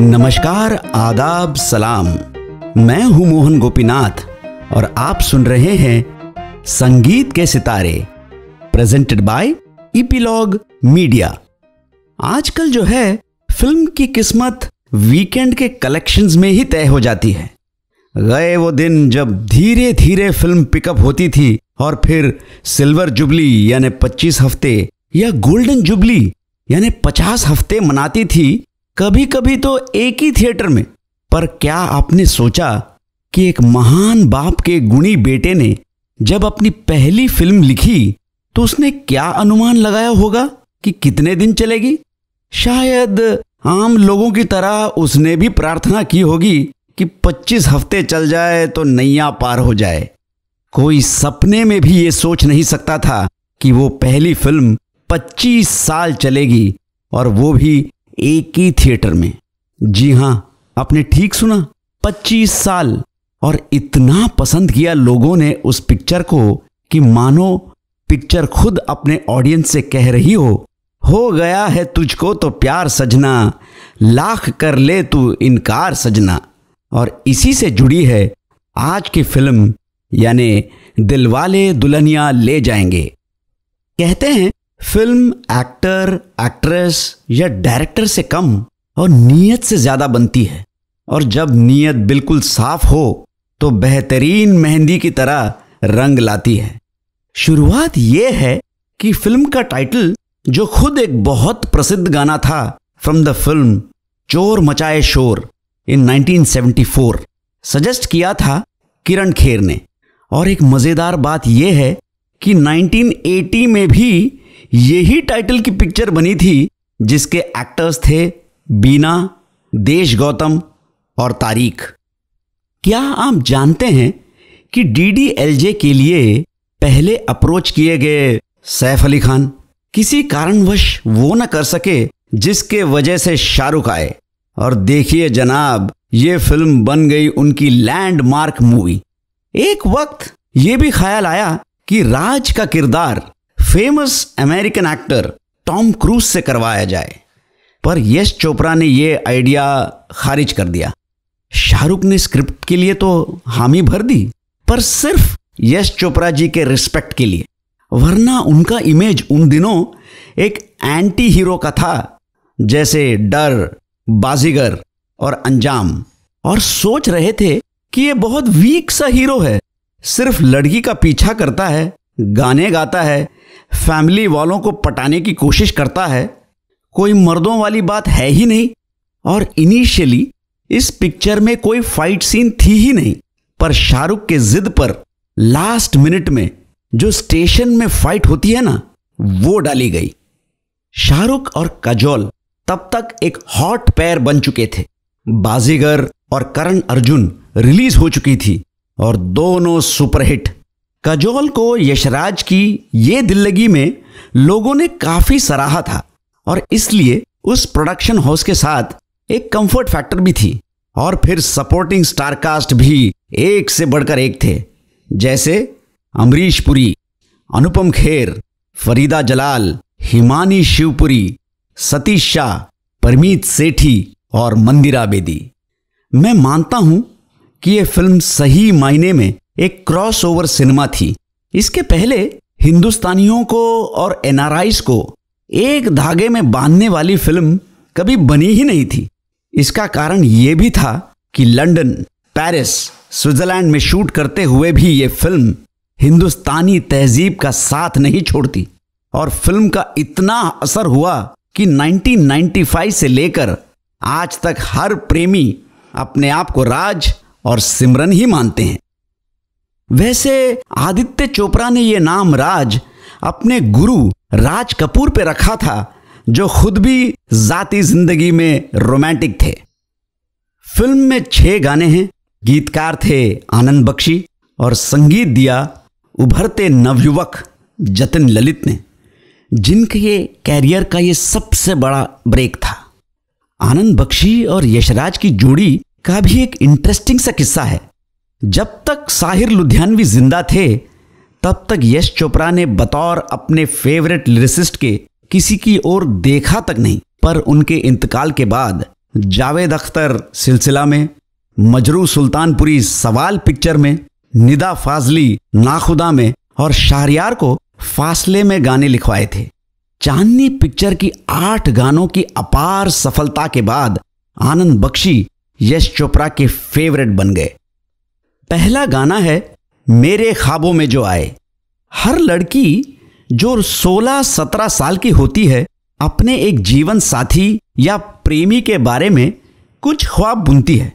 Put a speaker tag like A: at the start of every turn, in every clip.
A: नमस्कार आदाब सलाम मैं हूं मोहन गोपीनाथ और आप सुन रहे हैं संगीत के सितारे प्रेजेंटेड बाय इपीलॉग मीडिया आजकल जो है फिल्म की किस्मत वीकेंड के कलेक्शंस में ही तय हो जाती है गए वो दिन जब धीरे धीरे फिल्म पिकअप होती थी और फिर सिल्वर जुबली यानी 25 हफ्ते या गोल्डन जुबली यानी 50 हफ्ते मनाती थी कभी कभी तो एक ही थिएटर में पर क्या आपने सोचा कि एक महान बाप के गुणी बेटे ने जब अपनी पहली फिल्म लिखी तो उसने क्या अनुमान लगाया होगा कि कितने दिन चलेगी शायद आम लोगों की तरह उसने भी प्रार्थना की होगी कि 25 हफ्ते चल जाए तो नैया पार हो जाए कोई सपने में भी ये सोच नहीं सकता था कि वो पहली फिल्म 25 साल चलेगी और वो भी एक ही थिएटर में जी हां आपने ठीक सुना पच्चीस साल और इतना पसंद किया लोगों ने उस पिक्चर को कि मानो पिक्चर खुद अपने ऑडियंस से कह रही हो हो गया है तुझको तो प्यार सजना लाख कर ले तू इनकार सजना और इसी से जुड़ी है आज की फिल्म यानी दिलवाले दुल्हनिया ले जाएंगे कहते हैं फिल्म एक्टर एक्ट्रेस या डायरेक्टर से कम और नीयत से ज्यादा बनती है और जब नीयत बिल्कुल साफ हो तो बेहतरीन मेहंदी की तरह रंग लाती है शुरुआत यह है कि फिल्म का टाइटल जो खुद एक बहुत प्रसिद्ध गाना था फ्रॉम द फिल्म चोर मचाए शोर इन 1974 सजेस्ट किया था किरण खेर ने और एक मजेदार बात यह है कि 1980 में भी यही टाइटल की पिक्चर बनी थी जिसके एक्टर्स थे बीना देश गौतम और तारीख क्या आप जानते हैं कि डीडीएलजे के लिए पहले अप्रोच किए गए सैफ अली खान किसी कारणवश वो न कर सके जिसके वजह से शाहरुख आए और देखिए जनाब ये फिल्म बन गई उनकी लैंडमार्क मूवी एक वक्त ये भी ख्याल आया कि राज का किरदार famous American actor Tom Cruise से करवाया जाए पर यश चोपड़ा ने यह आइडिया खारिज कर दिया शाहरुख ने स्क्रिप्ट के लिए तो हामी भर दी पर सिर्फ यश चोपड़ा जी के रिस्पेक्ट के लिए वरना उनका इमेज उन दिनों एक एंटी हीरो का था जैसे डर बाजीगर और अंजाम और सोच रहे थे कि ये बहुत वीक सा हीरो है सिर्फ लड़की का पीछा करता है गाने गाता है फैमिली वालों को पटाने की कोशिश करता है कोई मर्दों वाली बात है ही नहीं और इनिशियली इस पिक्चर में कोई फाइट सीन थी ही नहीं पर शाहरुख के जिद पर लास्ट मिनट में जो स्टेशन में फाइट होती है ना वो डाली गई शाहरुख और कजोल तब तक एक हॉट पैर बन चुके थे बाजीगर और करण अर्जुन रिलीज हो चुकी थी और दोनों सुपरहिट कजोल को यशराज की ये दिल्लगी में लोगों ने काफ़ी सराहा था और इसलिए उस प्रोडक्शन हाउस के साथ एक कंफर्ट फैक्टर भी थी और फिर सपोर्टिंग स्टारकास्ट भी एक से बढ़कर एक थे जैसे अमरीश पुरी अनुपम खेर फरीदा जलाल हिमानी शिवपुरी सतीश शाह परमीत सेठी और मंदिरा बेदी मैं मानता हूं कि ये फिल्म सही मायने में एक क्रॉसओवर सिनेमा थी इसके पहले हिंदुस्तानियों को और एनआरआईस को एक धागे में बांधने वाली फिल्म कभी बनी ही नहीं थी इसका कारण यह भी था कि लंदन पेरिस स्विट्जरलैंड में शूट करते हुए भी ये फिल्म हिंदुस्तानी तहजीब का साथ नहीं छोड़ती और फिल्म का इतना असर हुआ कि 1995 से लेकर आज तक हर प्रेमी अपने आप को राज और सिमरन ही मानते हैं वैसे आदित्य चोपड़ा ने यह नाम राज अपने गुरु राज कपूर पे रखा था जो खुद भी जाती जिंदगी में रोमांटिक थे फिल्म में छह गाने हैं गीतकार थे आनंद बख्शी और संगीत दिया उभरते नवयुवक जतिन ललित ने जिनके ये कैरियर का ये सबसे बड़ा ब्रेक था आनंद बख्शी और यशराज की जोड़ी का भी एक इंटरेस्टिंग सा किस्सा है जब तक साहिर लुधियानवी जिंदा थे तब तक यश चोपड़ा ने बतौर अपने फेवरेट लिरिसिस्ट के किसी की ओर देखा तक नहीं पर उनके इंतकाल के बाद जावेद अख्तर सिलसिला में मजरू सुल्तानपुरी सवाल पिक्चर में निदा फाजली नाखुदा में और शाहरियार को फासले में गाने लिखवाए थे चांदनी पिक्चर की आठ गानों की अपार सफलता के बाद आनंद बख्शी यश चोपड़ा के फेवरेट बन गए पहला गाना है मेरे ख्वाबों में जो आए हर लड़की जो 16-17 साल की होती है अपने एक जीवन साथी या प्रेमी के बारे में कुछ ख्वाब बुनती है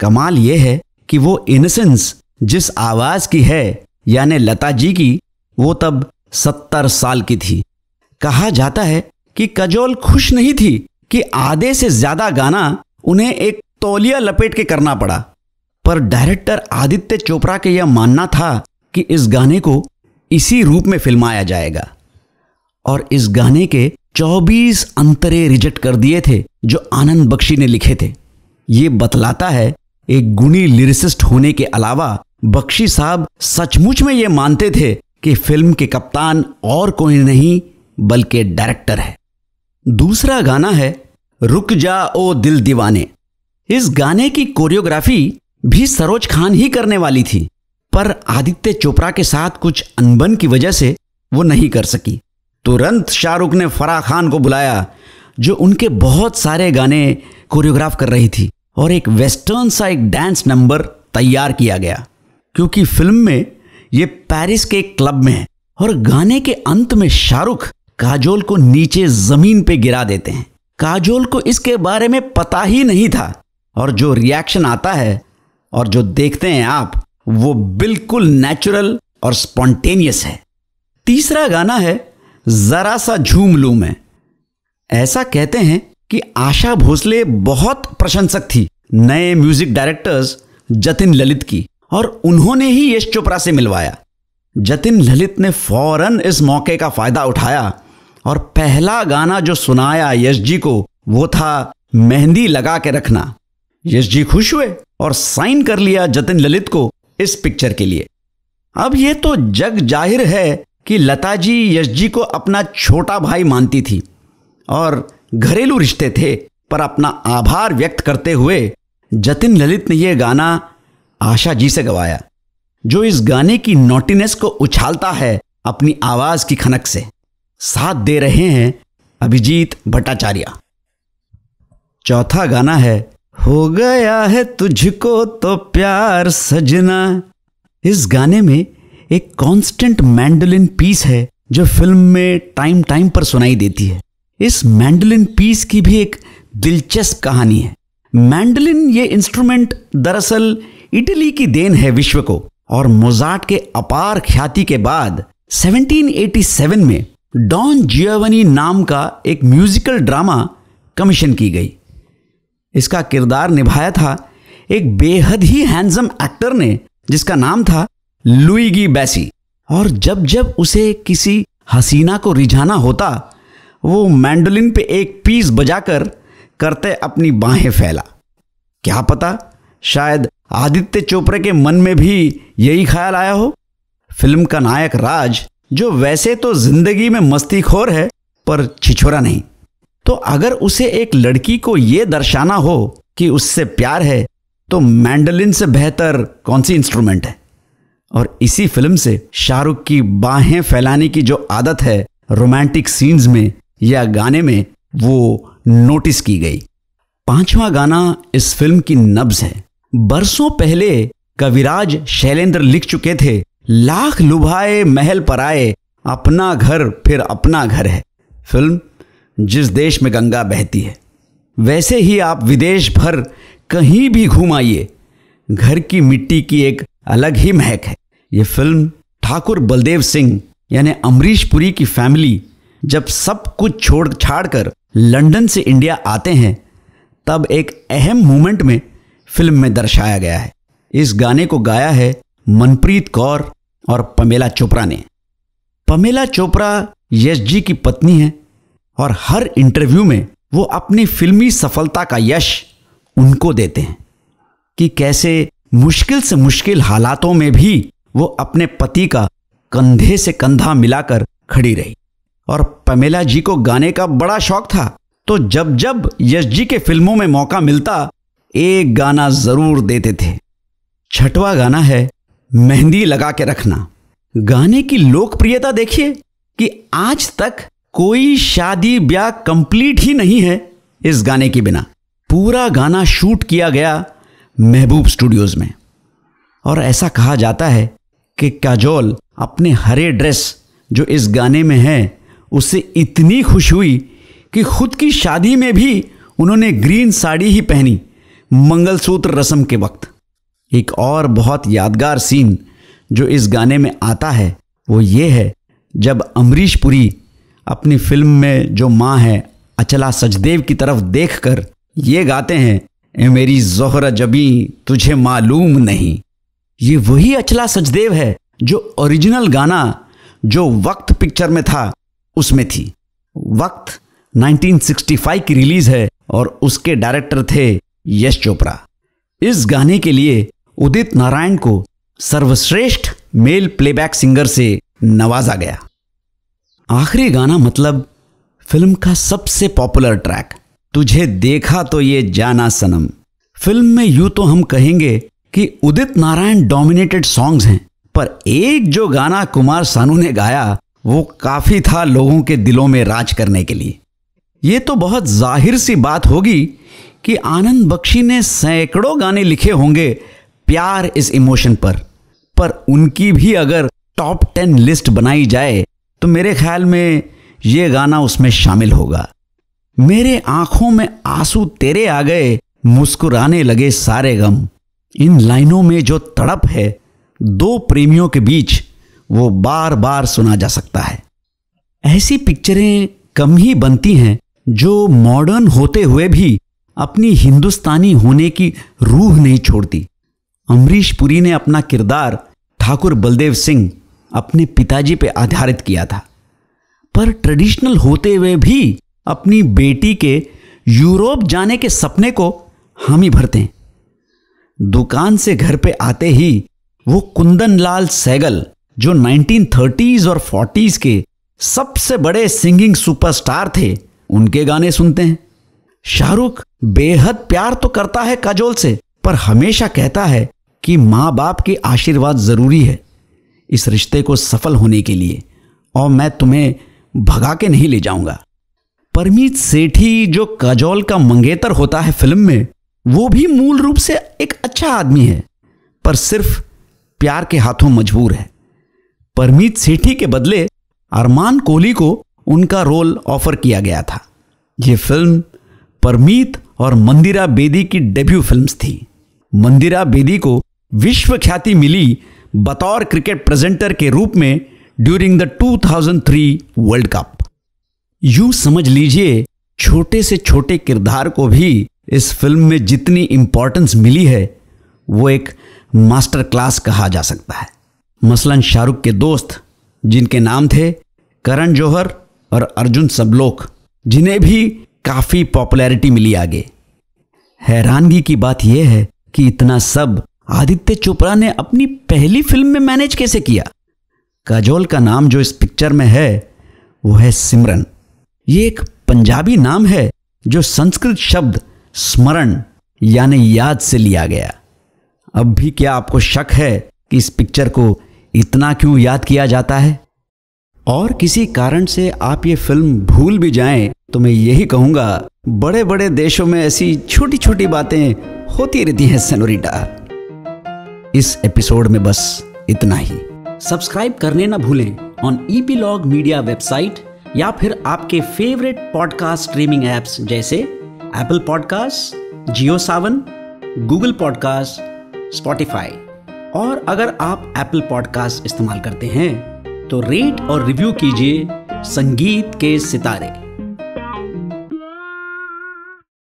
A: कमाल यह है कि वो इनसेंस जिस आवाज की है यानी लता जी की वो तब सत्तर साल की थी कहा जाता है कि कजोल खुश नहीं थी कि आधे से ज्यादा गाना उन्हें एक तौलिया लपेट के करना पड़ा पर डायरेक्टर आदित्य चोपड़ा के यह मानना था कि इस गाने को इसी रूप में फिल्माया जाएगा और इस गाने के 24 अंतरे रिजेक्ट कर दिए थे जो आनंद बख्शी ने लिखे थे ये बतलाता है एक गुणी लिरिसिस्ट होने के अलावा बख्शी साहब सचमुच में ये मानते थे कि फिल्म के कप्तान और कोई नहीं बल्कि डायरेक्टर है दूसरा गाना है रुक जा ओ दिल दीवाने इस गाने की कोरियोग्राफी भी सरोज खान ही करने वाली थी पर आदित्य चोपड़ा के साथ कुछ अनबन की वजह से वो नहीं कर सकी तुरंत शाहरुख ने फराह खान को बुलाया जो उनके बहुत सारे गाने कोरियोग्राफ कर रही थी और एक वेस्टर्न सा एक डांस नंबर तैयार किया गया क्योंकि फिल्म में ये पेरिस के एक क्लब में है और गाने के अंत में शाहरुख काजोल को नीचे जमीन पे गिरा देते हैं काजोल को इसके बारे में पता ही नहीं था और जो रिएक्शन आता है और जो देखते हैं आप वो बिल्कुल नेचुरल और स्पॉन्टेनियस है तीसरा गाना है जरा सा झूम लू मैं ऐसा कहते हैं कि आशा भोसले बहुत प्रशंसक थी नए म्यूजिक डायरेक्टर्स जतिन ललित की और उन्होंने ही यश चोपड़ा से मिलवाया जतिन ललित ने फौरन इस मौके का फायदा उठाया और पहला गाना जो सुनाया यश जी को वो था मेहंदी लगा के रखना यश जी खुश हुए और साइन कर लिया जतिन ललित को इस पिक्चर के लिए अब ये तो जग जाहिर है कि लता जी यश जी को अपना छोटा भाई मानती थी और घरेलू रिश्ते थे पर अपना आभार व्यक्त करते हुए जतिन ललित ने यह गाना आशा जी से गवाया जो इस गाने की नोटिनेस को उछालता है अपनी आवाज की खनक से साथ दे रहे हैं अभिजीत भट्टाचार्य चौथा गाना है हो गया है तुझको तो प्यार सजना इस गाने में एक कांस्टेंट मैंडोलिन पीस है जो फिल्म में टाइम टाइम पर सुनाई देती है इस मैंडोलिन पीस की भी एक दिलचस्प कहानी है मैंडोलिन ये इंस्ट्रूमेंट दरअसल इटली की देन है विश्व को और मोजार्ट के अपार ख्याति के बाद 1787 में डॉन जियोवनी नाम का एक म्यूजिकल ड्रामा कमीशन की गई इसका किरदार निभाया था एक बेहद ही हैंडसम एक्टर ने जिसका नाम था लुईगी बैसी और जब जब उसे किसी हसीना को रिझाना होता वो मैंडोलिन पे एक पीस बजाकर करते अपनी बाहें फैला क्या पता शायद आदित्य चोपड़े के मन में भी यही ख्याल आया हो फिल्म का नायक राज जो वैसे तो जिंदगी में मस्तीखोर है पर छिछोरा नहीं तो अगर उसे एक लड़की को यह दर्शाना हो कि उससे प्यार है तो मैंडलिन से बेहतर कौन सी इंस्ट्रूमेंट है और इसी फिल्म से शाहरुख की बाहें फैलाने की जो आदत है रोमांटिक सीन्स में या गाने में वो नोटिस की गई पांचवा गाना इस फिल्म की नब्ज है बरसों पहले कविराज शैलेंद्र लिख चुके थे लाख लुभाए महल पर आए अपना घर फिर अपना घर है फिल्म जिस देश में गंगा बहती है वैसे ही आप विदेश भर कहीं भी घूम आइए घर की मिट्टी की एक अलग ही महक है ये फिल्म ठाकुर बलदेव सिंह यानी अमरीश पुरी की फैमिली जब सब कुछ छोड़ छाड़ कर लंदन से इंडिया आते हैं तब एक अहम मोमेंट में फिल्म में दर्शाया गया है इस गाने को गाया है मनप्रीत कौर और पमेला चोपड़ा ने पमेला चोपड़ा यश जी की पत्नी है और हर इंटरव्यू में वो अपनी फिल्मी सफलता का यश उनको देते हैं कि कैसे मुश्किल से मुश्किल हालातों में भी वो अपने पति का कंधे से कंधा मिलाकर खड़ी रही और पमेला जी को गाने का बड़ा शौक था तो जब जब यश जी के फिल्मों में मौका मिलता एक गाना जरूर देते थे छठवा गाना है मेहंदी लगा के रखना गाने की लोकप्रियता देखिए कि आज तक कोई शादी ब्याह कंप्लीट ही नहीं है इस गाने के बिना पूरा गाना शूट किया गया महबूब स्टूडियोज में और ऐसा कहा जाता है कि काजोल अपने हरे ड्रेस जो इस गाने में है उससे इतनी खुश हुई कि खुद की शादी में भी उन्होंने ग्रीन साड़ी ही पहनी मंगलसूत्र रस्म के वक्त एक और बहुत यादगार सीन जो इस गाने में आता है वो ये है जब अमरीश पुरी अपनी फिल्म में जो माँ है अचला सचदेव की तरफ देख कर ये गाते हैं ए मेरी जोहर जबी तुझे मालूम नहीं ये वही अचला सचदेव है जो ओरिजिनल गाना जो वक्त पिक्चर में था उसमें थी वक्त 1965 की रिलीज है और उसके डायरेक्टर थे यश चोपड़ा इस गाने के लिए उदित नारायण को सर्वश्रेष्ठ मेल प्लेबैक सिंगर से नवाजा गया आखिरी गाना मतलब फिल्म का सबसे पॉपुलर ट्रैक तुझे देखा तो ये जाना सनम फिल्म में यू तो हम कहेंगे कि उदित नारायण डोमिनेटेड सॉन्ग्स हैं पर एक जो गाना कुमार सानू ने गाया वो काफी था लोगों के दिलों में राज करने के लिए ये तो बहुत जाहिर सी बात होगी कि आनंद बख्शी ने सैकड़ों गाने लिखे होंगे प्यार इस इमोशन पर पर उनकी भी अगर टॉप टेन लिस्ट बनाई जाए तो मेरे ख्याल में ये गाना उसमें शामिल होगा मेरे आंखों में आंसू तेरे आ गए मुस्कुराने लगे सारे गम इन लाइनों में जो तड़प है दो प्रेमियों के बीच वो बार बार सुना जा सकता है ऐसी पिक्चरें कम ही बनती हैं जो मॉडर्न होते हुए भी अपनी हिंदुस्तानी होने की रूह नहीं छोड़ती अमरीश पुरी ने अपना किरदार ठाकुर बलदेव सिंह अपने पिताजी पे आधारित किया था पर ट्रेडिशनल होते हुए भी अपनी बेटी के यूरोप जाने के सपने को हामी भरते हैं दुकान से घर पे आते ही वो कुंदन लाल सैगल जो 1930s और 40s के सबसे बड़े सिंगिंग सुपरस्टार थे उनके गाने सुनते हैं शाहरुख बेहद प्यार तो करता है काजोल से पर हमेशा कहता है कि मां बाप के आशीर्वाद जरूरी है इस रिश्ते को सफल होने के लिए और मैं तुम्हें भगा के नहीं ले जाऊंगा परमीत सेठी जो काजोल का मंगेतर होता है फिल्म में वो भी मूल रूप से एक अच्छा आदमी है पर सिर्फ प्यार के हाथों मजबूर है परमीत सेठी के बदले अरमान कोहली को उनका रोल ऑफर किया गया था यह फिल्म परमीत और मंदिरा बेदी की डेब्यू फिल्म्स थी मंदिरा बेदी को विश्व ख्याति मिली बतौर क्रिकेट प्रेजेंटर के रूप में ड्यूरिंग द 2003 वर्ल्ड कप यूं समझ लीजिए छोटे से छोटे किरदार को भी इस फिल्म में जितनी इंपॉर्टेंस मिली है वो एक मास्टर क्लास कहा जा सकता है मसलन शाहरुख के दोस्त जिनके नाम थे करण जौहर और अर्जुन सबलोक जिन्हें भी काफ़ी पॉपुलैरिटी मिली आगे हैरानगी की बात यह है कि इतना सब आदित्य चोपड़ा ने अपनी पहली फिल्म में मैनेज कैसे किया काजोल का नाम जो इस पिक्चर में है वो है सिमरन ये एक पंजाबी नाम है जो संस्कृत शब्द स्मरण यानी याद से लिया गया अब भी क्या आपको शक है कि इस पिक्चर को इतना क्यों याद किया जाता है और किसी कारण से आप ये फिल्म भूल भी जाएं तो मैं यही कहूंगा बड़े बड़े देशों में ऐसी छोटी छोटी बातें होती रहती हैं सनोरिटा इस एपिसोड में बस इतना ही सब्सक्राइब करने ना भूलें ऑन ईपीलॉग मीडिया वेबसाइट या फिर आपके फेवरेट पॉडकास्ट स्ट्रीमिंग एप्स जैसे Apple podcast Jio Saavn Google podcast Spotify और अगर आप एप्पल पॉडकास्ट इस्तेमाल करते हैं तो रेट और रिव्यू कीजिए संगीत के सितारे